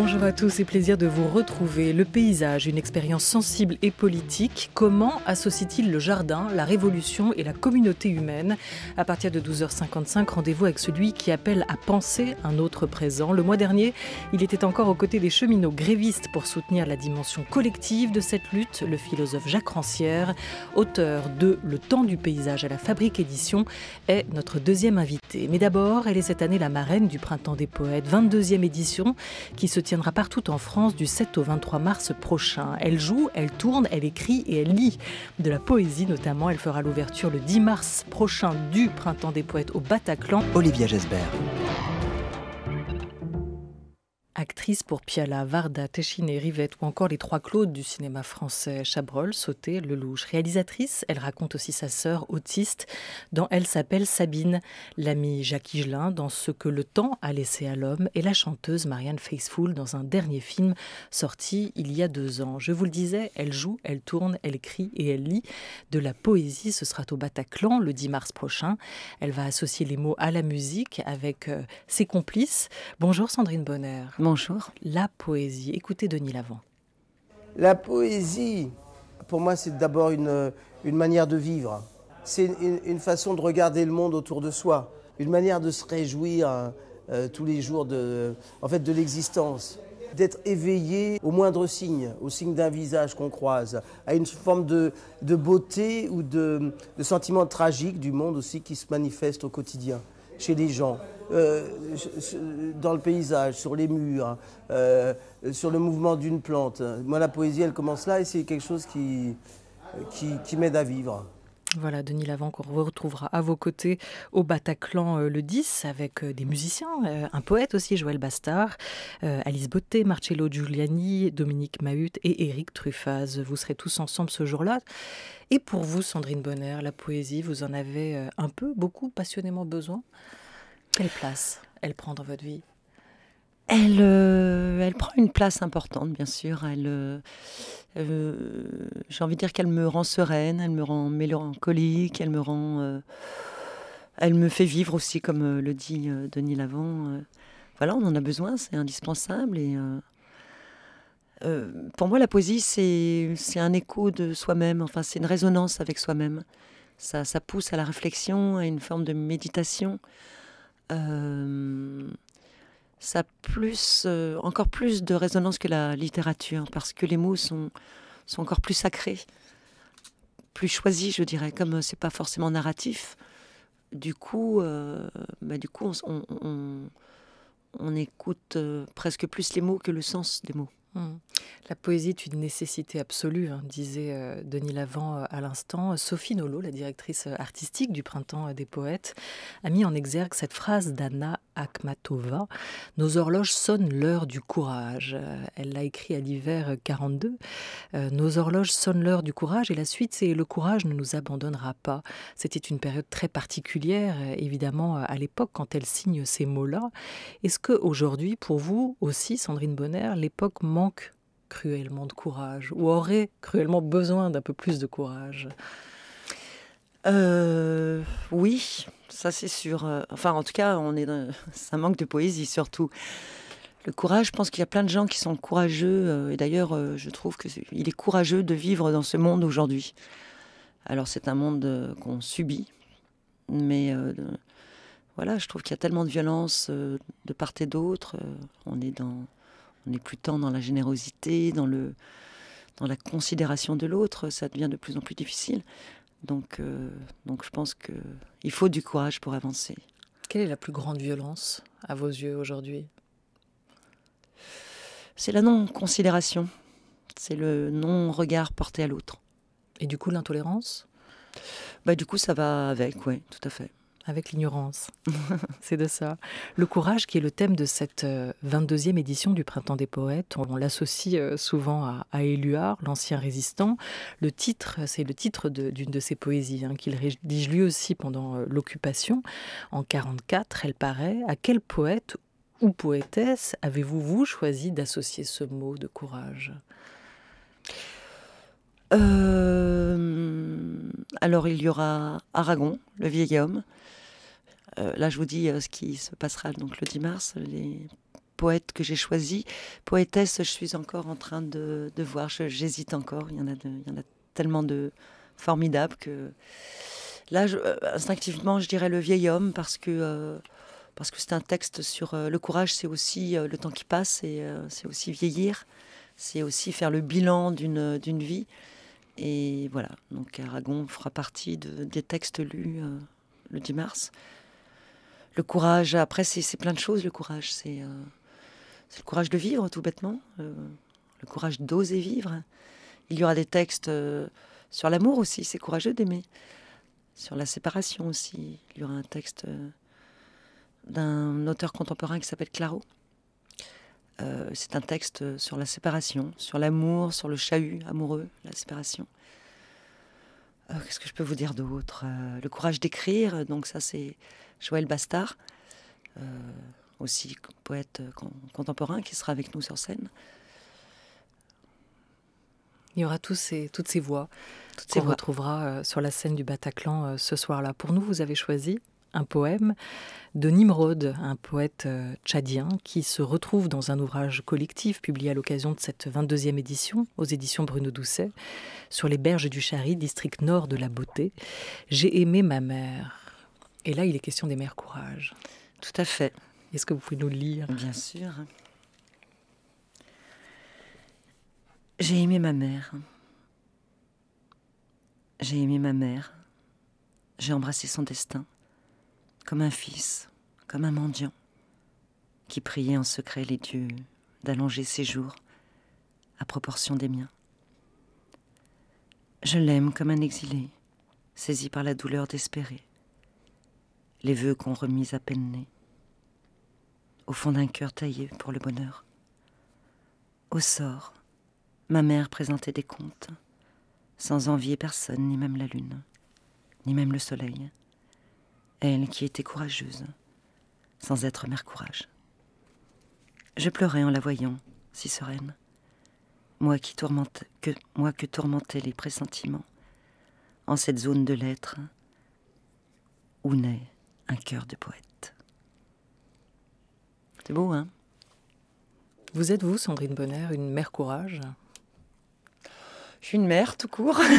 Bonjour à tous et plaisir de vous retrouver. Le paysage, une expérience sensible et politique. Comment associe-t-il le jardin, la révolution et la communauté humaine À partir de 12h55, rendez-vous avec celui qui appelle à penser un autre présent. Le mois dernier, il était encore aux côtés des cheminots grévistes pour soutenir la dimension collective de cette lutte. Le philosophe Jacques Rancière, auteur de Le temps du paysage à la Fabrique Édition, est notre deuxième invité. Mais d'abord, elle est cette année la marraine du Printemps des poètes, 22e édition, qui se tiendra partout en France du 7 au 23 mars prochain. Elle joue, elle tourne, elle écrit et elle lit de la poésie notamment. Elle fera l'ouverture le 10 mars prochain du Printemps des poètes au Bataclan. Olivia Gesbert actrice pour Piala, Varda, Téchiné, Rivette ou encore les trois Claudes du cinéma français, Chabrol, Sauté, Lelouch. Réalisatrice, elle raconte aussi sa sœur autiste dont Elle s'appelle Sabine, l'amie Jacques Higelin dans Ce que le temps a laissé à l'homme et la chanteuse Marianne Faithfull dans un dernier film sorti il y a deux ans. Je vous le disais, elle joue, elle tourne, elle crie et elle lit de la poésie. Ce sera au Bataclan le 10 mars prochain. Elle va associer les mots à la musique avec euh, ses complices. Bonjour Sandrine Bonheur. Bonjour, la poésie. Écoutez Denis Lavant. La poésie, pour moi, c'est d'abord une, manière de vivre. C'est une, façon de regarder le monde autour de soi, une manière de se réjouir euh, tous les jours de, en fait, de l'existence d'être éveillé au moindre signe, au signe d'un visage qu'on croise, à une forme de, beauté ou de, de sentiment tragique du monde aussi qui se manifeste au quotidien chez les gens, euh, dans le paysage, sur les murs, hein, euh, sur le mouvement d'une plante. Moi, la poésie, elle commence là et c'est quelque chose qui m'aide à vivre. Voilà, Denis Lavant qu'on retrouvera à vos côtés au Bataclan euh, le 10 avec euh, des musiciens, euh, un poète aussi, Joël Bastard, Alice Botté, Marcello Giuliani, Dominique Mahut et Éric Truffaz. Vous serez tous ensemble ce jour-là. Et pour vous, Sandrine Bonner, la poésie, vous en avez un peu, beaucoup, passionnément besoin. Quelle place elle prend dans votre vie elle, euh, elle prend une place importante, bien sûr. Elle, euh, euh, j'ai envie de dire qu'elle me rend sereine, elle me rend mélancolique, elle me rend, elle me fait vivre aussi, comme le dit Denis Lavant. voilà, on en a besoin, c'est indispensable. Et pour moi, la poésie, c'est, un écho de soi-même. Enfin, c'est une résonance avec soi-même. Ça, pousse à la réflexion, à une forme de méditation ça plus, euh, encore plus de résonance que la littérature, parce que les mots sont, sont encore plus sacrés, plus choisis, je dirais, comme euh, c'est pas forcément narratif. Du coup, euh, bah, du coup, on, on, on, écoute presque plus les mots que le sens des mots. Mmh. La poésie est une nécessité absolue, hein, disait Denis Lavant à l'instant. Sophie Nolot, la directrice artistique du Printemps des Poètes, a mis en exergue cette phrase d'Anna Akhmatova, nos horloges sonnent l'heure du courage. Euh, elle l'a écrit à l'hiver 42. Euh, euh, nos horloges sonnent l'heure du courage et la suite c'est le courage ne nous abandonnera pas. C'était une période très particulière évidemment à l'époque quand elle signe ces mots-là. Est-ce que aujourd'hui pour vous aussi Sandrine Bonner, l'époque manque cruellement de courage ou aurait cruellement besoin d'un peu plus de courage euh, Oui, ça c'est sûr. Euh, enfin, en tout cas, on est ça manque de poésie surtout. Le courage, je pense qu'il y a plein de gens qui sont courageux. Euh, et d'ailleurs, euh, je trouve qu'il est courageux de vivre dans ce monde aujourd'hui. Alors, c'est un monde qu'on subit. Mais voilà, je trouve qu'il y a tellement de violence de part et d'autre. on est dans. On n'est plus tant dans la générosité, dans, dans la considération de l'autre, ça devient de plus en plus difficile. Donc, euh, donc je pense qu'il faut du courage pour avancer. Quelle est la plus grande violence à vos yeux aujourd'hui C'est la non-considération, c'est le non-regard porté à l'autre. Et du coup l'intolérance bah, Du coup ça va avec, oui, tout à fait avec l'ignorance. c'est de ça. Le courage qui est le thème de cette 22e euh, édition du Printemps des Poètes. On l'associe euh, souvent à, Éluard, l'ancien résistant. Le titre, c'est le titre d'une de, ses poésies hein, qu'il rédige lui aussi pendant euh, l'occupation. En 44, elle paraît. À quel poète ou poétesse avez-vous, vous, choisi d'associer ce mot de courage alors il y aura Aragon, le vieil homme, euh, là, je vous dis euh, ce qui se passera donc le 10 mars. Les poètes que j'ai choisis, poétesse, je suis encore en train de, de voir. J'hésite encore. Il y en a, il y en a tellement de formidables que là, euh, instinctivement, je dirais le vieil homme parce que. parce que c'est un texte sur le courage, c'est aussi le temps qui passe, et c'est aussi vieillir, c'est aussi faire le bilan d'une vie. Et voilà, donc Aragon fera partie des textes lus le 10 mars le courage, après, c'est plein de choses, le courage. C'est euh, le courage de vivre, tout bêtement. Euh, le courage d'oser vivre. Il y aura des textes euh, sur l'amour aussi, c'est courageux d'aimer. Sur la séparation aussi. Il y aura un texte d'un auteur contemporain qui s'appelle Claro. c'est un texte sur la séparation, sur l'amour, sur le chahut amoureux, la séparation. Qu'est-ce que je peux vous dire d'autre Le courage d'écrire, donc ça c'est Joël Bastard, euh, aussi poète euh, contemporain, qui sera avec nous sur scène. Il y aura tous toutes ces voix toutes qu'on ces retrouvera euh, sur la scène du Bataclan ce soir-là. Pour nous, vous avez choisi un poème de Nimrod, un poète tchadien qui se retrouve dans un ouvrage collectif publié à l'occasion de cette 22e édition aux éditions Bruno Doucet sur les berges du Chari, district nord de la beauté. J'ai aimé ma mère. Et là, il est question des mères courage. Tout à fait. Est-ce que vous pouvez nous lire Bien sûr. J'ai aimé ma mère. J'ai aimé ma mère. J'ai embrassé son destin, comme un fils, comme un mendiant, qui priait en secret les dieux d'allonger ses jours à proportion des miens. Je l'aime comme un exilé, saisi par la douleur d'espérer, les vœux qu'on remis à peine nés, au fond d'un cœur taillé pour le bonheur. Au sort, ma mère présentait des contes, sans envier personne, ni même la lune, ni même le soleil, elle qui était courageuse, sans être mère courage. Je pleurais en la voyant, si sereine, moi, qui tourmente, que, moi que tourmentaient les pressentiments, en cette zone de l'être où naît un cœur de poète. C'est beau, hein Vous êtes, vous, Sandrine Bonner, une mère courage Je suis une mère, tout court.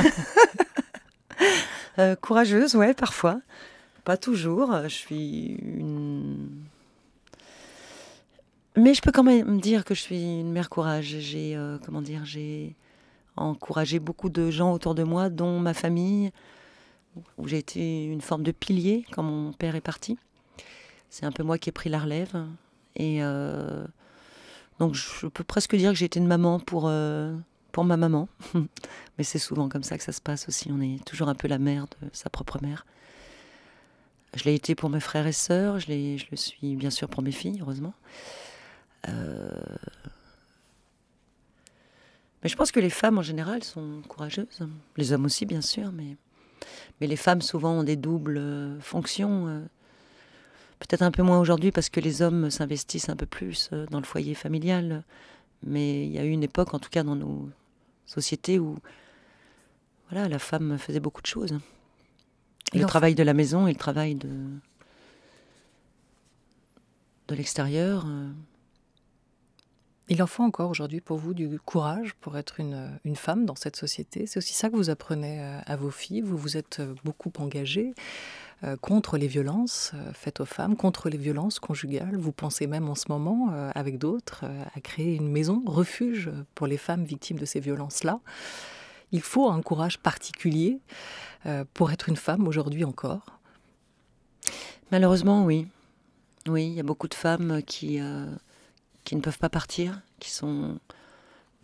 Euh, courageuse, ouais, parfois. Pas toujours. Je suis une. Mais je peux quand même dire que je suis une mère courage. J'ai, euh, comment dire, j'ai encouragé beaucoup de gens autour de moi, dont ma famille, où j'ai été une forme de pilier quand mon père est parti. C'est un peu moi qui ai pris la relève. Et euh, donc je peux presque dire que j'ai été une maman pour, euh, pour ma maman. Mais c'est souvent comme ça que ça se passe aussi. On est toujours un peu la mère de sa propre mère. Je l'ai été pour mes frères et sœurs, je, je le suis bien sûr pour mes filles, heureusement. Euh, mais je pense que les femmes en général sont courageuses. Les hommes aussi, bien sûr, mais... Mais les femmes, souvent, ont des doubles euh, fonctions. Euh. Peut-être un peu moins aujourd'hui parce que les hommes s'investissent un peu plus euh, dans le foyer familial. Mais il y a eu une époque, en tout cas dans nos sociétés, où voilà, la femme faisait beaucoup de choses. le travail de la maison et le travail de l'extérieur. Il en faut encore aujourd'hui pour vous du courage pour être une, femme dans cette société. C'est aussi ça que vous apprenez euh, à vos filles. Vous vous êtes euh, beaucoup engagée euh, contre les violences faites aux femmes, contre les violences conjugales. Vous pensez même en ce moment, avec d'autres, à créer une maison refuge pour les femmes victimes de ces violences-là. Il faut un courage particulier pour être une femme aujourd'hui encore. Malheureusement, oui. Oui, il y a beaucoup de femmes qui, qui ne peuvent pas partir, qui sont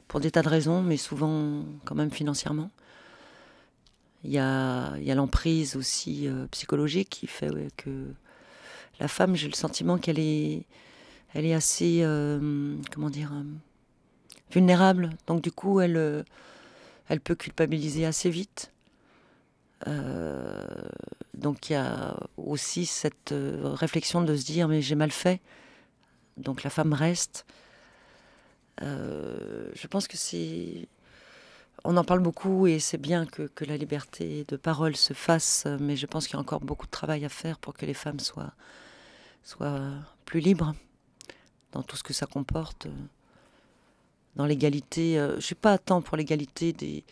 pour des tas de raisons, mais souvent quand même financièrement. Il y a, l'emprise aussi euh, psychologique qui fait que la femme, j'ai le sentiment qu'elle est, elle est assez, euh, comment dire, euh, vulnérable. Donc du coup, elle, elle peut culpabiliser assez vite. donc il y a aussi cette réflexion de se dire mais j'ai mal fait, donc la femme reste. Euh, je pense que c'est. On en parle beaucoup et c'est bien que, la liberté de parole se fasse, mais je pense qu'il y a encore beaucoup de travail à faire pour que les femmes soient, soient plus libres dans tout ce que ça comporte, dans l'égalité. Euh, je ne suis pas à temps pour l'égalité des.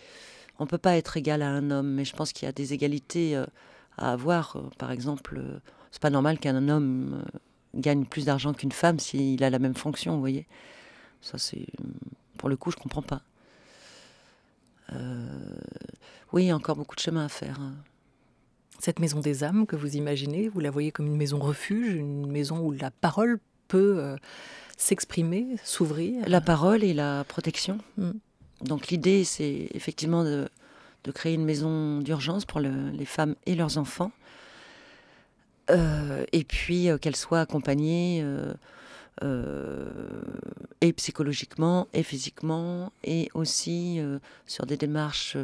On ne peut pas être égal à un homme, mais je pense qu'il y a des égalités euh, à avoir. Par exemple, c'est pas normal qu'un homme gagne plus d'argent qu'une femme s'il a la même fonction, vous voyez. Ça, c'est. Pour le coup, je comprends pas. Euh... Oui, encore beaucoup de chemin à faire. Hein. Cette maison des âmes que vous imaginez, vous la voyez comme une maison refuge, une maison où la parole peut euh, s'exprimer, s'ouvrir La parole et la protection. Hmm. Donc l'idée, c'est effectivement de, créer une maison d'urgence pour les femmes et leurs enfants, euh, et puis euh, qu'elle soit accompagnée euh, et psychologiquement et physiquement et aussi sur des démarches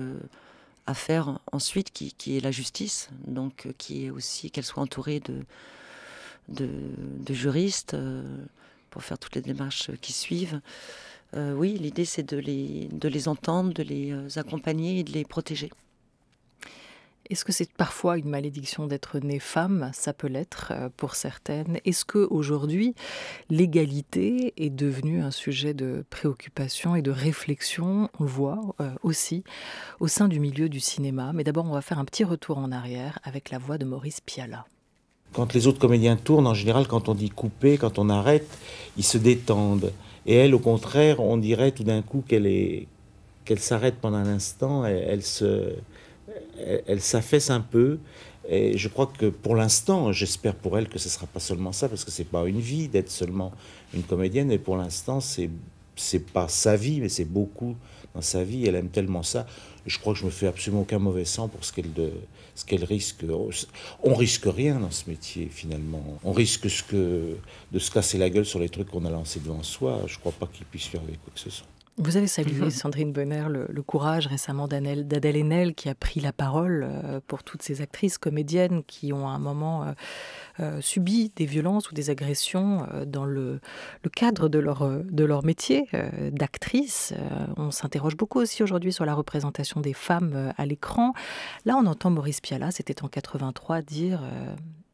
à faire ensuite qui, est la justice, donc qui est aussi qu'elle soit entourée de, juristes pour faire toutes les démarches qui suivent. oui, l'idée c'est de les entendre, de les accompagner et de les protéger. Est-ce que c'est parfois une malédiction d'être née femme Ça peut l'être euh, pour certaines. Est-ce que aujourd'hui l'égalité est devenue un sujet de préoccupation et de réflexion On le voit euh, aussi au sein du milieu du cinéma. Mais d'abord, on va faire un petit retour en arrière avec la voix de Maurice Piala. Quand les autres comédiens tournent, en général, quand on dit couper, quand on arrête, ils se détendent. Et elle, au contraire, on dirait tout d'un coup qu'elle est s'arrête pendant un instant, Et elle se elle, s'affaisse un peu. Et je crois que pour l'instant, j'espère pour elle que ce ne sera pas seulement ça, parce que ce n'est pas une vie d'être seulement une comédienne. Et pour l'instant, c'est c'est pas sa vie, mais c'est beaucoup dans sa vie. Elle aime tellement ça. Je crois que je me fais absolument aucun mauvais sang pour ce qu'elle ce risque. On risque rien dans ce métier finalement. On risque ce que de se casser la gueule sur les trucs qu'on a lancés devant soi. Je crois pas qu'il puisse faire avec quoi que ce soit. Vous avez salué, mhm. Sandrine Bonner, le, courage récemment d'Adèle Haenel qui a pris la parole euh, pour toutes ces actrices comédiennes qui ont à un moment euh, euh, subi des violences ou des agressions dans le, cadre de leur, de leur métier d'actrice. on s'interroge beaucoup aussi aujourd'hui sur la représentation des femmes à l'écran. Là, on entend Maurice Piala, c'était en 83, dire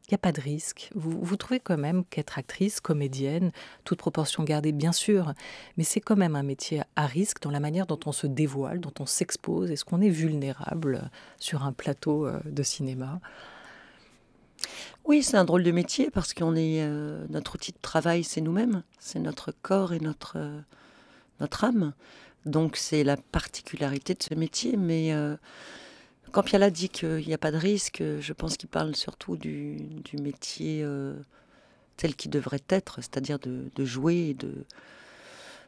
il n'y a pas de risque. Vous, trouvez quand même qu'être actrice, comédienne, toute proportion gardée, bien sûr, mais c'est quand même un métier à risque dans la manière dont on se dévoile, dont on s'expose. Est-ce qu'on est vulnérable sur un plateau euh, de cinéma oui, c'est un drôle de métier parce qu'on est euh, notre outil de travail, c'est nous-mêmes, c'est notre corps et notre euh, notre âme. Donc c'est la particularité de ce métier, mais quand Piala dit qu'il n'y a pas de risque, je pense qu'il parle surtout du, métier euh, tel qu'il devrait être, c'est-à-dire de, jouer et de.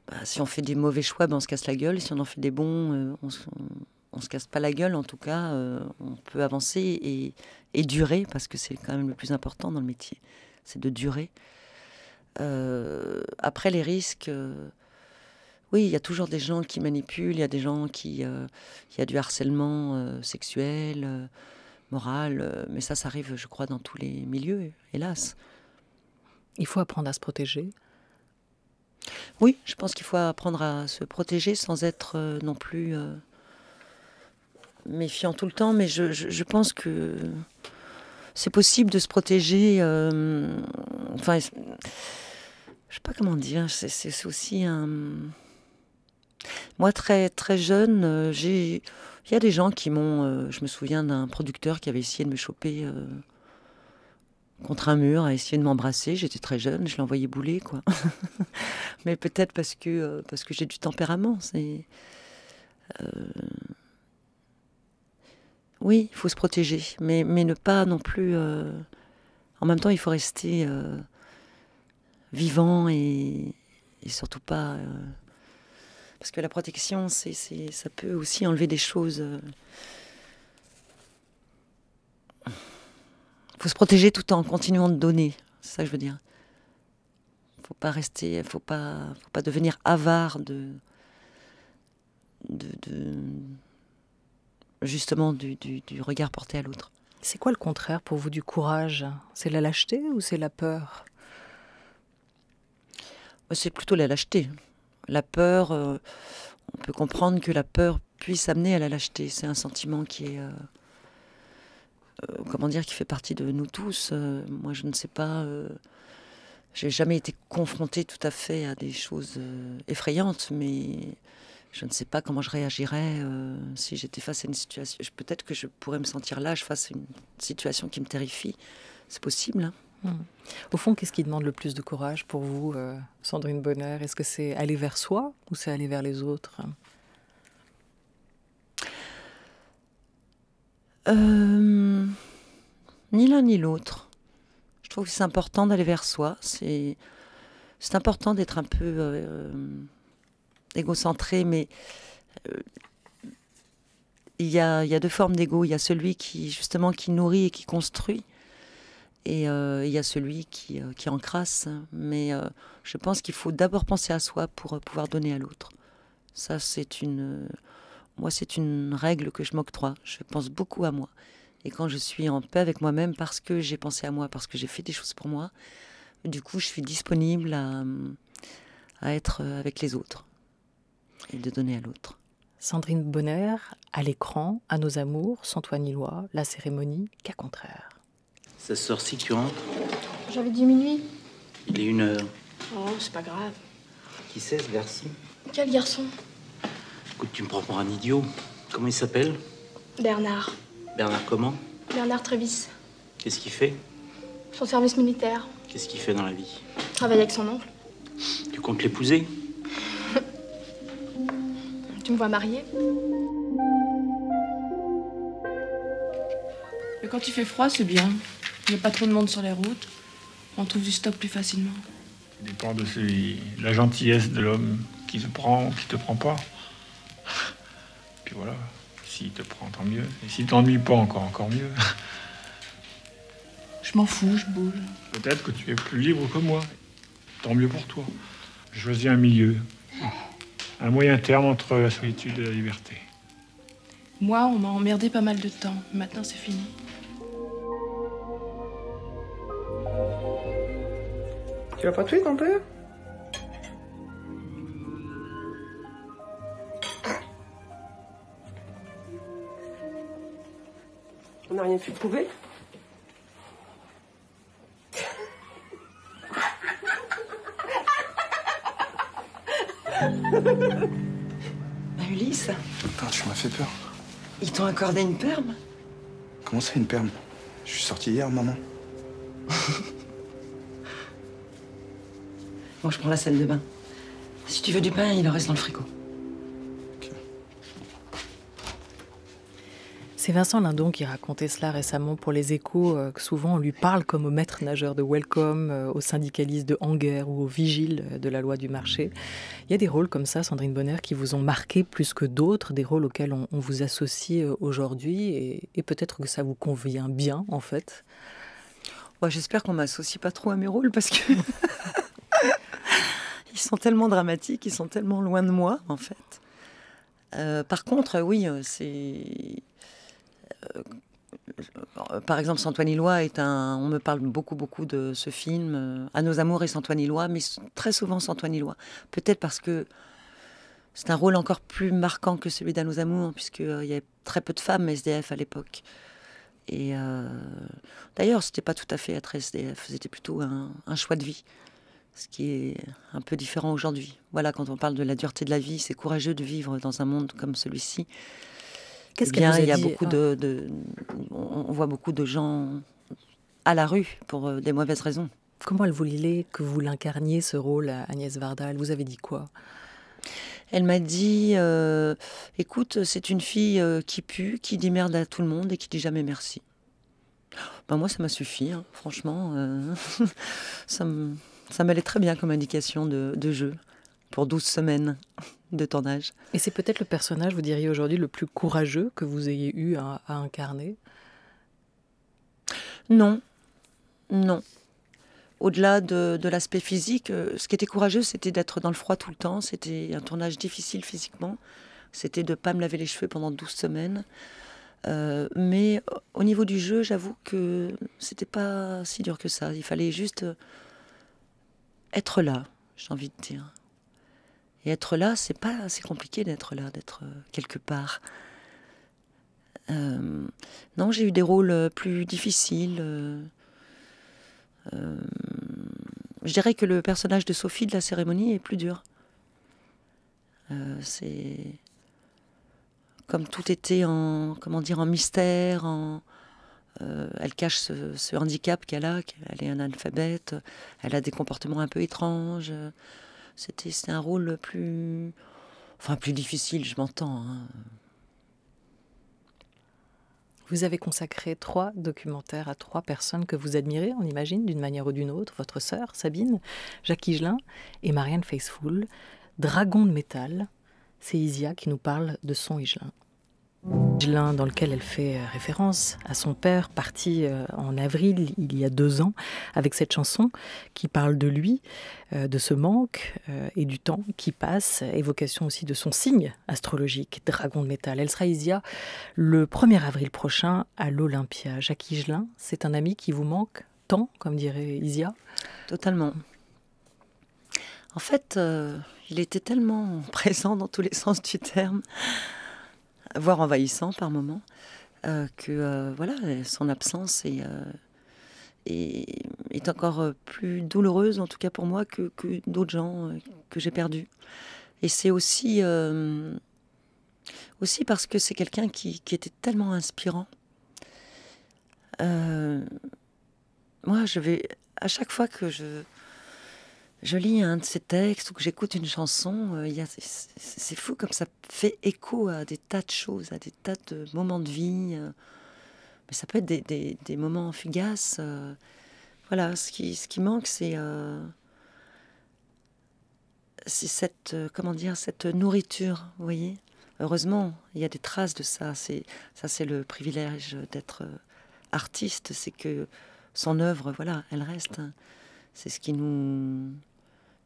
Bah, si on fait des mauvais choix, ben, on se casse la gueule. Si on en fait des bons, euh, on, ne se casse pas la gueule. En tout cas, euh, on peut avancer et durer, parce que c'est quand même le plus important dans le métier, c'est de durer. après, les risques. Oui, il y a toujours des gens qui manipulent, il y a des gens qui... Euh, il y a du harcèlement euh, sexuel, euh, moral, mais ça, ça arrive, je crois, dans tous les milieux, hélas. Il faut apprendre à se protéger. Oui, je pense qu'il faut apprendre à se protéger sans être non plus méfiant tout le temps, mais je, pense que c'est possible de se protéger. enfin, je sais pas comment dire. C'est aussi un. Moi, très, très jeune, euh, j'ai. Il y a des gens qui m'ont. Euh, je me souviens d'un producteur qui avait essayé de me choper euh, contre un mur, a essayé de m'embrasser. J'étais très jeune, je l'envoyais bouler, quoi. Mais peut-être parce que, parce que j'ai du tempérament. C'est. Oui, il faut se protéger, mais, ne pas non plus. En même temps, il faut rester vivant et, surtout pas. Parce que la protection, c'est, ça peut aussi enlever des choses. Il euh. faut se protéger tout en continuant de donner, c'est ça que je veux dire. Faut pas rester, faut pas, faut pas devenir avare de, de, de justement du, du, du regard porté à l'autre. C'est quoi le contraire pour vous du courage C'est la lâcheté ou c'est la peur C'est plutôt la lâcheté. La peur, euh, on peut comprendre que la peur puisse amener à la lâcheté. C'est un sentiment qui est, euh, euh, comment dire, qui fait partie de nous tous. moi, je ne sais pas. j'ai jamais été confrontée tout à fait à des choses effrayantes, mais je ne sais pas comment je réagirais si j'étais face à une situation. Peut-être que je pourrais me sentir lâche face à une situation qui me terrifie. C'est possible. Hein. Au fond, qu'est-ce qui demande le plus de courage pour vous, euh, Sandrine Bonheur Est-ce que c'est aller vers soi ou c'est aller vers les autres euh, Ni l'un ni l'autre. Je trouve que c'est important d'aller vers soi. C'est important d'être un peu euh, égocentré, mais il y, a, deux formes d'ego. Il y a celui qui justement qui nourrit et qui construit. Et euh, il y a celui qui, euh, encrasse. Mais euh, je pense qu'il faut d'abord penser à soi pour pouvoir donner à l'autre. Ça, c'est une. Moi, c'est une règle que je m'octroie. Je pense beaucoup à moi. Et quand je suis en paix avec moi-même, parce que j'ai pensé à moi, parce que j'ai fait des choses pour moi, du coup, je suis disponible à, être avec les autres et de donner à l'autre. Sandrine Bonner, à l'écran, à nos amours, ni loi, la cérémonie, qu'à contraire. Ça sort si tu rentres J'avais dit minuit. Il est une heure. Oh, c'est pas grave. Qui c'est ce garçon Quel garçon Écoute, tu me prends pour un idiot. Comment il s'appelle Bernard. Bernard comment Bernard Trévis. Qu'est-ce qu'il fait Son service militaire. Qu'est-ce qu'il fait dans la vie Travaille avec son oncle. Tu comptes l'épouser Tu me vois mariée Mais quand il fait froid, c'est bien. Il n'y a pas trop de monde sur les routes. On trouve du stock plus facilement. Ça dépend de la gentillesse de l'homme qui te prend ou qui te prend pas. Puis voilà, s'il te prend, tant mieux. Et s'il t'ennuie pas encore, encore mieux. Je m'en fous, je bouge. Peut-être que tu es plus libre que moi. Tant mieux pour toi. Je choisis un milieu. Un moyen terme entre la solitude et la liberté. Moi, on m'a emmerdé pas mal de temps. Maintenant, c'est fini. Tu l'as pas tuer ton père On n'a rien pu prouver bah, Ulysse Putain, tu m'as fait peur. Ils t'ont accordé une perme Comment ça, une perme Je suis sorti hier, maman. je prends la salle de bain. Si tu veux du pain, il en reste dans le frigo. C'est Vincent Lindon qui racontait cela récemment pour les échos, euh, que souvent on lui parle comme au maître nageur de Welcome, euh, au syndicaliste de Hanger ou au vigile euh, de la loi du marché. Il y a des rôles comme ça, Sandrine Bonheur, qui vous ont marqué plus que d'autres, des rôles auxquels on, vous associe aujourd'hui, et, peut-être que ça vous convient bien en fait. J'espère qu'on m'associe pas trop à mes rôles parce que ils sont tellement dramatiques, ils sont tellement loin de moi, en fait. Euh, par contre, euh, oui, euh, c'est. par exemple, Antoine Ilois est un. On me parle beaucoup, beaucoup de ce film. à nos amours et Antoine Ilois, mais très souvent Antoine Ilois. Peut-être parce que c'est un rôle encore plus marquant que celui d'À nos amours, hein, puisqu'il y avait très peu de femmes SDF à l'époque. Et d'ailleurs, n'était pas tout à fait être SDF, c'était plutôt un choix de vie ce qui est un peu différent aujourd'hui. Voilà, quand on parle de la dureté de la vie, c'est courageux de vivre dans un monde comme celui-ci. Qu'est-ce eh il y a dit... beaucoup hein de, on voit beaucoup de gens à la rue pour euh, des mauvaises raisons. Comment elle voulait que vous l'incarniez ce rôle, Agnès Varda Elle vous avait dit quoi elle m'a dit euh, Écoute, c'est une fille euh, qui pue, qui dit merde à tout le monde et qui dit jamais merci. Ben moi, ça m'a suffi, hein, franchement. ça me ça m'allait très bien comme indication de, jeu pour 12 semaines de tournage. Et c'est peut-être le personnage, vous diriez aujourd'hui, le plus courageux que vous ayez eu à, incarner Non, non. Au-delà de, l'aspect physique, euh, ce qui était courageux, c'était d'être dans le froid tout le temps. C'était un tournage difficile physiquement. C'était de ne pas me laver les cheveux pendant 12 semaines. Euh, mais au niveau du jeu, j'avoue que c'était pas si dur que ça. Il fallait juste être là, j'ai envie de dire. Et être là, c'est pas assez compliqué d'être là, d'être euh, quelque part. Euh, non, j'ai eu des rôles euh, plus difficiles. je dirais que le personnage de Sophie de la cérémonie est plus dur. c'est comme tout était en comment dire en mystère, en euh, elle cache ce, handicap qu'elle a, qu'elle est analphabète, elle a des comportements un peu étranges. C'était un rôle plus. Enfin, plus difficile, je m'entends. Hein. Vous avez consacré trois documentaires à trois personnes que vous admirez, on imagine, d'une manière ou d'une autre, votre sœur Sabine, Jacques Higelin et Marianne Faithfull. Dragon de métal, c'est Isia qui nous parle de son Higelin. L'un dans lequel elle fait euh, référence à son père, parti euh, en avril il y a deux ans, avec cette chanson qui parle de lui, euh, de ce manque et du temps qui passe, évocation aussi de son signe astrologique, dragon de métal. Elle sera Isia le 1er avril prochain à l'Olympia. Jacques Higelin, c'est un ami qui vous manque tant, comme dirait Isia Totalement. En fait, il était tellement présent dans tous les sens du terme voire envahissant par moments, euh, que euh, voilà, son absence est, euh, encore plus douloureuse, en tout cas pour moi, que, d'autres gens que j'ai perdus. Et c'est aussi, aussi parce que c'est quelqu'un qui, qui, était tellement inspirant. moi, je vais, à chaque fois que je, je lis un de ces textes ou que j'écoute une chanson, euh, c'est fou comme ça fait écho à des tas de choses, à des tas de moments de vie. Euh. mais ça peut être des, moments fugaces. Euh. voilà, ce qui, ce qui manque, c'est c'est cette comment dire cette nourriture, vous voyez. Heureusement, il y a des traces de ça. C'est ça, c'est le privilège d'être artiste, c'est que son œuvre, voilà, elle reste. Hein c'est ce qui nous,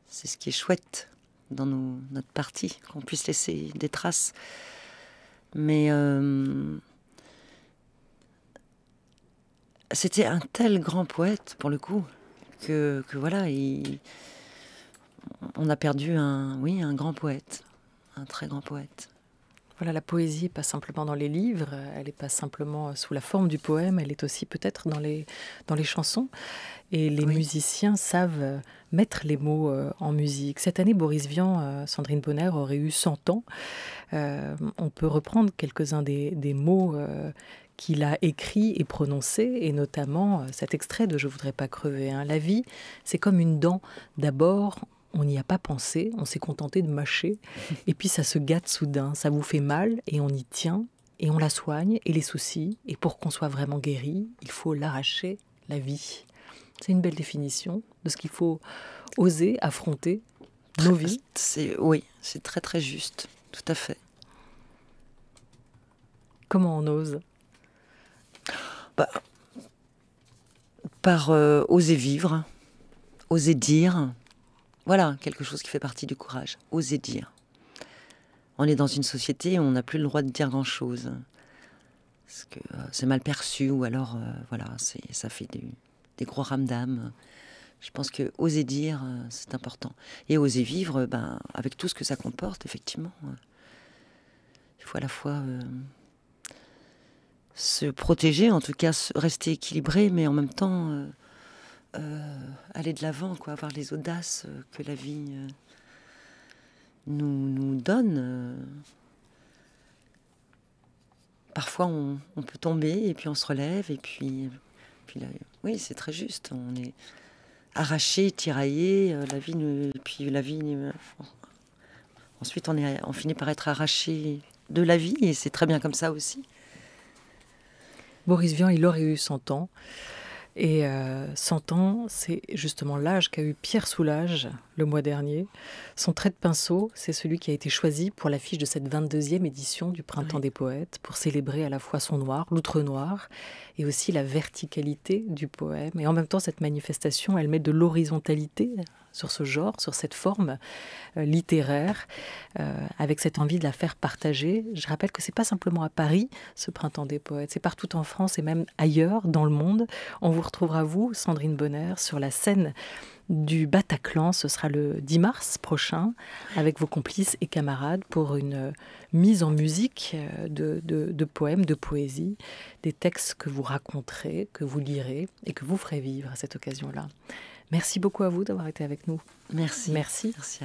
c'est ce qui est chouette dans notre partie, qu'on puisse laisser des traces. Mais euh, c'était un tel grand poète pour le coup que, que voilà, on a perdu un, oui, un grand poète, un très grand poète. Voilà, la poésie n'est pas simplement dans les livres, elle n'est pas simplement sous la forme du poème, elle est aussi peut-être dans les, dans les chansons. Et les musiciens savent mettre les mots euh, en musique. Cette année, Boris Vian, euh, Sandrine Bonner aurait eu 100 ans. Euh, on peut reprendre quelques-uns des, mots qu'il a écrits et prononcés, et notamment cet extrait de Je voudrais pas crever. Hein. La vie, c'est comme une dent. D'abord, on n'y a pas pensé, on s'est contenté de mâcher, et puis ça se gâte soudain, ça vous fait mal, et on y tient, et on la soigne, et les soucis, et pour qu'on soit vraiment guéri, il faut l'arracher, la vie. C'est une belle définition de ce qu'il faut oser affronter nos vies. Oui, c'est très très juste, tout à fait. Comment on ose bah, Par euh, oser vivre, oser dire, voilà quelque chose qui fait partie du courage. Oser dire. On est dans une société où on n'a plus le droit de dire grand-chose. Parce que euh, c'est mal perçu, ou alors, euh, voilà, ça fait des, des gros d'âme. Je pense que oser dire, euh, c'est important. Et oser vivre, ben, avec tout ce que ça comporte, effectivement. Il faut à la fois se protéger, en tout cas rester équilibré, mais en même temps euh, aller de l'avant, quoi, avoir les audaces euh, que la vie euh, nous, nous donne. Parfois, on, peut tomber et puis on se relève et puis, puis oui, c'est très juste. On est arraché, tiraillé. La vie, puis la vie. ensuite, on, est, on finit par être arraché de la vie et c'est très bien comme ça aussi. Boris Vian, il aurait eu 100 ans. Et 100 euh, ans, c'est justement l'âge qu'a eu Pierre Soulages le mois dernier. Son trait de pinceau, c'est celui qui a été choisi pour l'affiche de cette 22e édition du Printemps des Poètes, pour célébrer à la fois son noir, l'outre-noir, et aussi la verticalité du poème. Et en même temps, cette manifestation, elle met de l'horizontalité sur ce genre, sur cette forme euh, littéraire, euh, avec cette envie de la faire partager. Je rappelle que ce n'est pas simplement à Paris ce printemps des poètes, c'est partout en France et même ailleurs dans le monde. On vous retrouvera vous, Sandrine Bonner, sur la scène du Bataclan. Ce sera le 10 mars prochain avec vos complices et camarades pour une euh, mise en musique de, de poèmes, de poésie, des textes que vous raconterez, que vous lirez et que vous ferez vivre à cette occasion-là. Merci beaucoup à vous d'avoir été avec nous. Merci. Merci. Merci